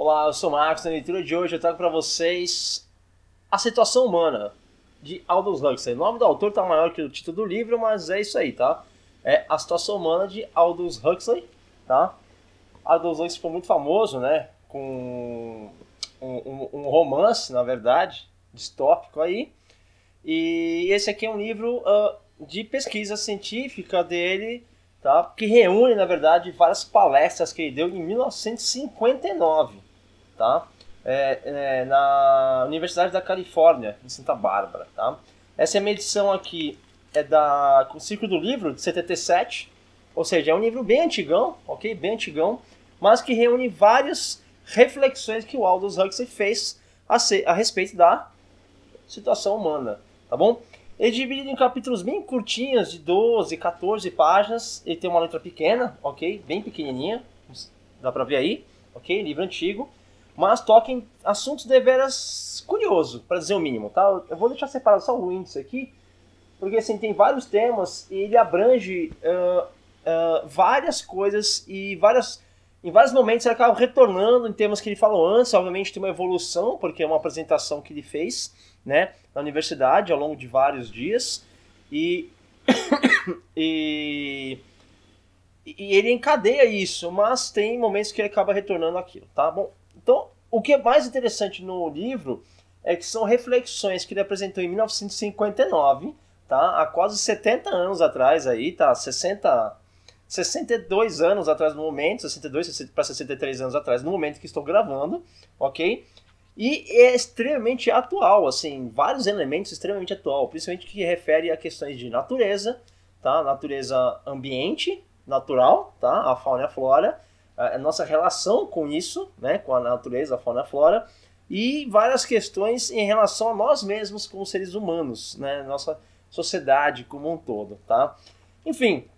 Olá, eu sou o Marcos. Na leitura de hoje eu trago para vocês A Situação Humana, de Aldous Huxley. O nome do autor tá maior que o título do livro, mas é isso aí, tá? É A Situação Humana, de Aldous Huxley, tá? Aldous Huxley ficou muito famoso, né? Com um, um, um romance, na verdade, distópico aí. E esse aqui é um livro uh, de pesquisa científica dele, tá? que reúne, na verdade, várias palestras que ele deu em 1959 tá? É, é, na Universidade da Califórnia, em Santa Bárbara, tá? Essa é minha edição aqui é da com o Círculo do Livro, de 77, ou seja, é um livro bem antigão, ok? Bem antigão, mas que reúne várias reflexões que o Aldous Huxley fez a, ser, a respeito da situação humana, tá bom? Ele é dividido em capítulos bem curtinhos, de 12, 14 páginas. Ele tem uma letra pequena, ok? Bem pequenininha, dá pra ver aí, ok? Livro antigo mas toca em assuntos deveras curioso, para dizer o mínimo, tá? Eu vou deixar separado só o ruim disso aqui, porque assim, tem vários temas e ele abrange uh, uh, várias coisas e várias... Em vários momentos ele acaba retornando em temas que ele falou antes, obviamente tem uma evolução, porque é uma apresentação que ele fez, né, na universidade ao longo de vários dias, e... e e ele encadeia isso, mas tem momentos que ele acaba retornando aquilo, tá bom? Então, o que é mais interessante no livro é que são reflexões que ele apresentou em 1959, tá? Há quase 70 anos atrás aí, tá? 60 62 anos atrás no momento, 62 para 63 anos atrás no momento que estou gravando, OK? E é extremamente atual, assim, vários elementos extremamente atual, principalmente que refere a questões de natureza, tá? Natureza ambiente, natural, tá? A fauna e a flora a nossa relação com isso, né, com a natureza, a fauna, a flora, e várias questões em relação a nós mesmos como seres humanos, né, nossa sociedade como um todo, tá? Enfim,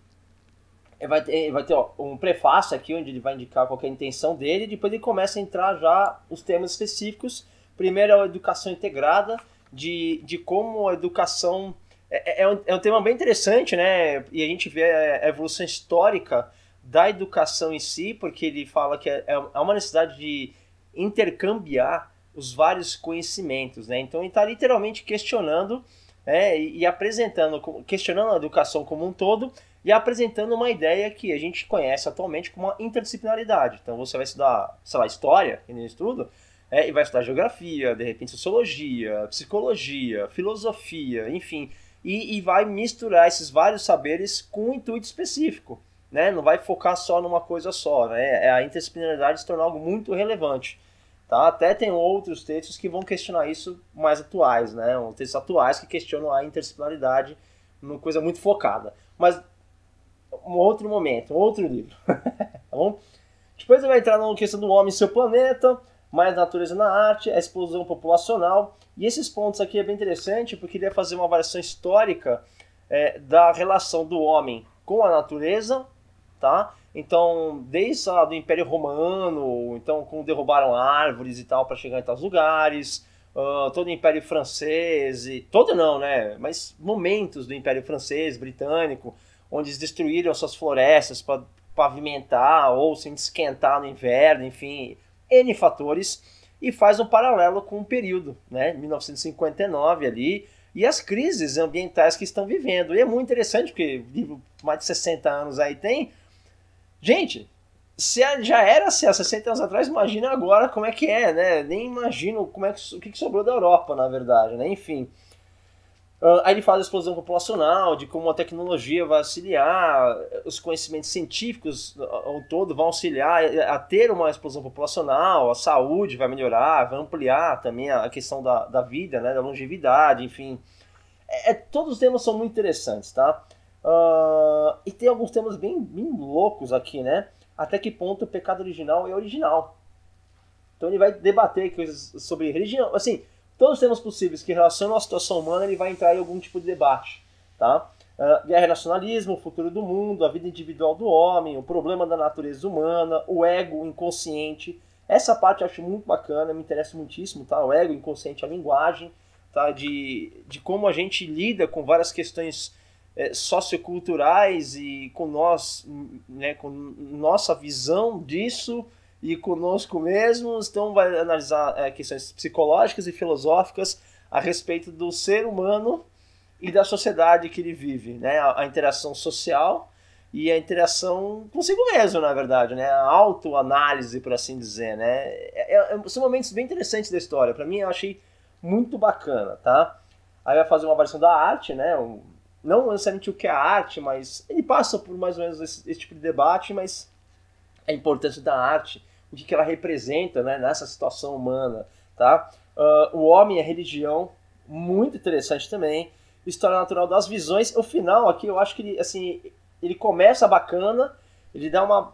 vai ter, vai ter ó, um prefácio aqui onde ele vai indicar qual é a intenção dele, e depois ele começa a entrar já os temas específicos. Primeiro é a educação integrada, de, de como a educação é, é, é um, é um tema bem interessante, né? E a gente vê a evolução histórica da educação em si, porque ele fala que é, é, é uma necessidade de intercambiar os vários conhecimentos, né? Então ele está literalmente questionando né, e, e apresentando, questionando a educação como um todo e apresentando uma ideia que a gente conhece atualmente como a interdisciplinaridade. Então você vai estudar, sei lá, história, que nem estudo, é, e vai estudar geografia, de repente sociologia, psicologia, filosofia, enfim, e, e vai misturar esses vários saberes com um intuito específico né? Não vai focar só numa coisa só, né? É a interdisciplinaridade se tornar algo muito relevante. Tá? Até tem outros textos que vão questionar isso mais atuais, né? Um, textos atuais que questionam a interdisciplinaridade numa coisa muito focada. Mas um outro momento, um outro livro, tá bom? Depois vai entrar na questão do homem e seu planeta, mais natureza na arte, a explosão populacional. E esses pontos aqui é bem interessante porque ele ia fazer uma avaliação histórica é, da relação do homem com a natureza tá? Então, desde lá do Império Romano, então como derrubaram árvores e tal para chegar em tais lugares, uh, todo o Império Francês, e, todo não, né? Mas momentos do Império Francês, Britânico, onde eles destruíram suas florestas para pavimentar ou se esquentar no inverno, enfim, N fatores, e faz um paralelo com o um período, né? 1959 ali, e as crises ambientais que estão vivendo. E é muito interessante, porque livro mais de 60 anos aí tem, Gente, se já era assim há 60 anos atrás, imagina agora como é que é, né? Nem imagino como é que, o que sobrou da Europa, na verdade, né? Enfim. Ah, aí ele fala da explosão populacional, de como a tecnologia vai auxiliar, os conhecimentos científicos ao todo vão auxiliar a ter uma explosão populacional, a saúde vai melhorar, vai ampliar também a questão da, da vida, né? Da longevidade, enfim. É, é todos os temas são muito interessantes, tá? Uh, e tem alguns temas bem, bem loucos aqui, né? Até que ponto o pecado original é original. Então ele vai debater coisas sobre religião. Assim, todos os temas possíveis que relacionam à situação humana, ele vai entrar em algum tipo de debate. Tá? Uh, guerra e nacionalismo, o futuro do mundo, a vida individual do homem, o problema da natureza humana, o ego inconsciente. Essa parte eu acho muito bacana, me interessa muitíssimo, tá? O ego inconsciente, a linguagem, tá? De, de como a gente lida com várias questões é, socioculturais e com nós, né, com nossa visão disso e conosco mesmos. Então vai analisar é, questões psicológicas e filosóficas a respeito do ser humano e da sociedade que ele vive, né? A, a interação social e a interação consigo mesmo, na verdade, né? A autoanálise, por assim dizer, né? É, é, é são momentos bem interessantes da história. Para mim, eu achei muito bacana, tá? Aí vai fazer uma versão da arte, né? Um, não necessariamente o que é arte, mas ele passa por mais ou menos esse, esse tipo de debate, mas a importância da arte, o que, que ela representa né, nessa situação humana, tá? Uh, o homem e é a religião, muito interessante também. História natural das visões. O final aqui, eu acho que ele, assim, ele começa bacana, ele dá uma,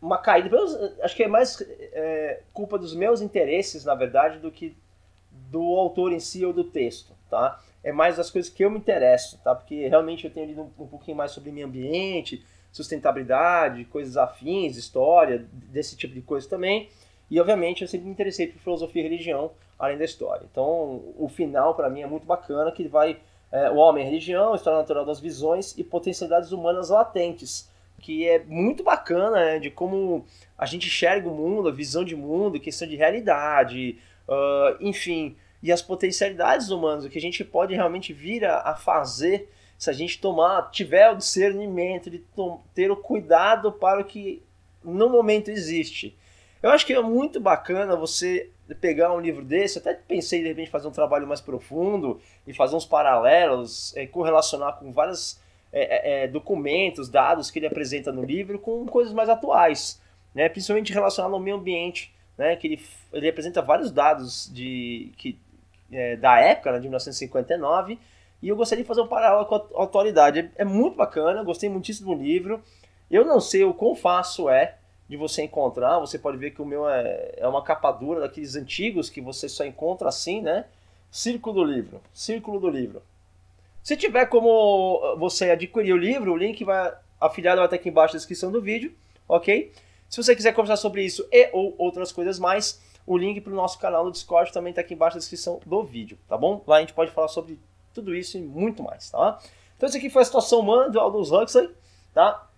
uma caída. Acho que é mais é, culpa dos meus interesses, na verdade, do que do autor em si ou do texto, tá? é mais das coisas que eu me interesso, tá? Porque realmente eu tenho lido um, um pouquinho mais sobre meio ambiente, sustentabilidade, coisas afins, história, desse tipo de coisa também. E obviamente eu sempre me interessei por filosofia e religião, além da história. Então o final para mim é muito bacana, que vai é, o homem, é religião, história natural das visões e potencialidades humanas latentes, que é muito bacana né, de como a gente enxerga o mundo, a visão de mundo, questão de realidade, uh, enfim, e as potencialidades humanas, o que a gente pode realmente vir a, a fazer se a gente tomar, tiver o discernimento de ter o cuidado para o que no momento existe. Eu acho que é muito bacana você pegar um livro desse, até pensei de repente fazer um trabalho mais profundo e fazer uns paralelos, é, correlacionar com vários é, é, é, documentos, dados que ele apresenta no livro com coisas mais atuais, né? principalmente relacionado ao meio ambiente, né? que ele, ele apresenta vários dados de, que é, da época, né, de 1959, e eu gostaria de fazer um paralelo com a atualidade. É, é muito bacana, gostei muitíssimo do livro. Eu não sei o quão fácil é de você encontrar, você pode ver que o meu é, é uma capa dura daqueles antigos que você só encontra assim, né? Círculo do livro, círculo do livro. Se tiver como você adquirir o livro, o link vai afiliado vai estar aqui embaixo na descrição do vídeo, ok? Se você quiser conversar sobre isso e ou outras coisas mais, o link para o nosso canal no Discord também está aqui embaixo na descrição do vídeo, tá bom? Lá a gente pode falar sobre tudo isso e muito mais, tá? Então isso aqui foi a situação humana do Aldous Huxley, tá?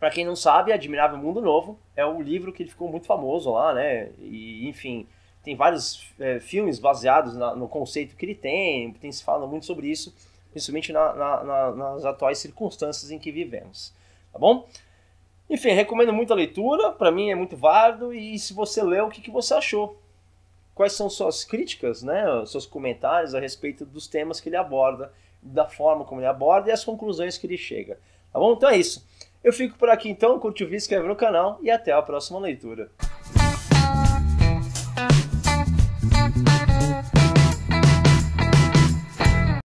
Para quem não sabe, Admirável Mundo Novo é o livro que ele ficou muito famoso lá, né? E enfim, tem vários é, filmes baseados na, no conceito que ele tem, tem se falando muito sobre isso, principalmente na, na, nas atuais circunstâncias em que vivemos, tá bom? Enfim, recomendo muito a leitura, para mim é muito válido. E se você leu, o que, que você achou? Quais são suas críticas, né? seus comentários a respeito dos temas que ele aborda, da forma como ele aborda e as conclusões que ele chega. Tá bom? Então é isso. Eu fico por aqui então, curte o vídeo, inscreve no canal e até a próxima leitura.